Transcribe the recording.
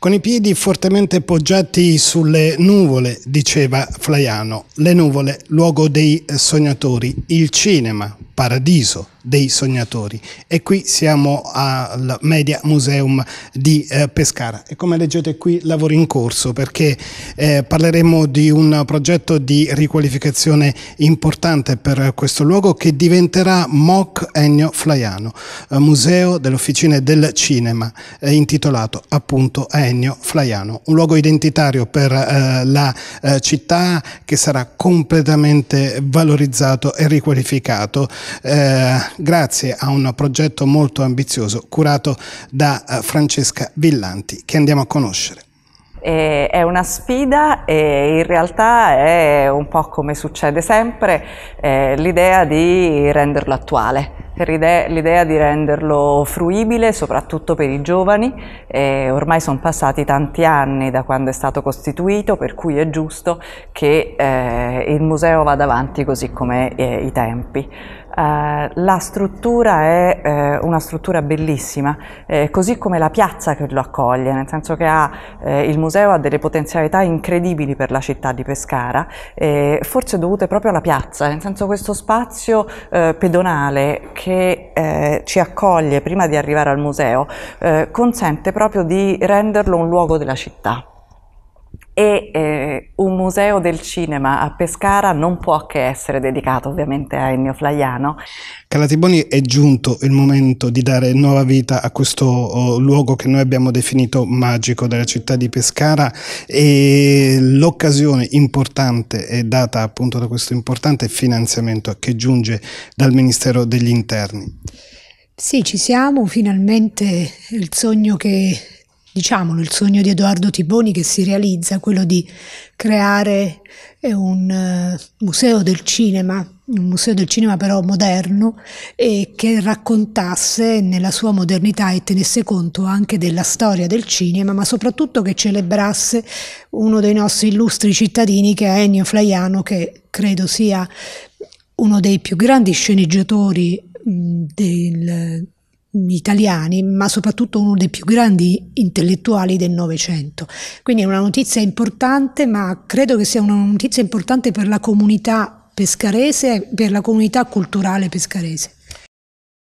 Con i piedi fortemente poggiati sulle nuvole, diceva Flaiano, le nuvole, luogo dei sognatori, il cinema, paradiso dei sognatori e qui siamo al Media Museum di eh, Pescara e come leggete qui lavori in corso perché eh, parleremo di un progetto di riqualificazione importante per questo luogo che diventerà MOC Ennio Flaiano, eh, Museo delle Officine del Cinema eh, intitolato appunto a Ennio Flaiano, un luogo identitario per eh, la eh, città che sarà completamente valorizzato e riqualificato eh, grazie a un progetto molto ambizioso curato da eh, Francesca Villanti che andiamo a conoscere. è una sfida e in realtà è un po' come succede sempre eh, l'idea di renderlo attuale. L'idea di renderlo fruibile soprattutto per i giovani, eh, ormai sono passati tanti anni da quando è stato costituito, per cui è giusto che eh, il museo vada avanti così come eh, i tempi. Eh, la struttura è eh, una struttura bellissima, eh, così come la piazza che lo accoglie, nel senso che ha, eh, il museo ha delle potenzialità incredibili per la città di Pescara, eh, forse dovute proprio alla piazza, nel senso questo spazio pedonale che ci accoglie prima di arrivare al museo consente proprio di renderlo un luogo della città e eh, un museo del cinema a Pescara non può che essere dedicato ovviamente a Ennio Flaiano. Calatiboni è giunto il momento di dare nuova vita a questo oh, luogo che noi abbiamo definito magico della città di Pescara e l'occasione importante è data appunto da questo importante finanziamento che giunge dal Ministero degli Interni. Sì, ci siamo, finalmente il sogno che diciamolo, il sogno di Edoardo Tiboni che si realizza, quello di creare eh, un eh, museo del cinema, un museo del cinema però moderno e che raccontasse nella sua modernità e tenesse conto anche della storia del cinema, ma soprattutto che celebrasse uno dei nostri illustri cittadini che è Ennio Flaiano, che credo sia uno dei più grandi sceneggiatori del italiani, ma soprattutto uno dei più grandi intellettuali del Novecento. Quindi è una notizia importante, ma credo che sia una notizia importante per la comunità pescarese, per la comunità culturale pescarese.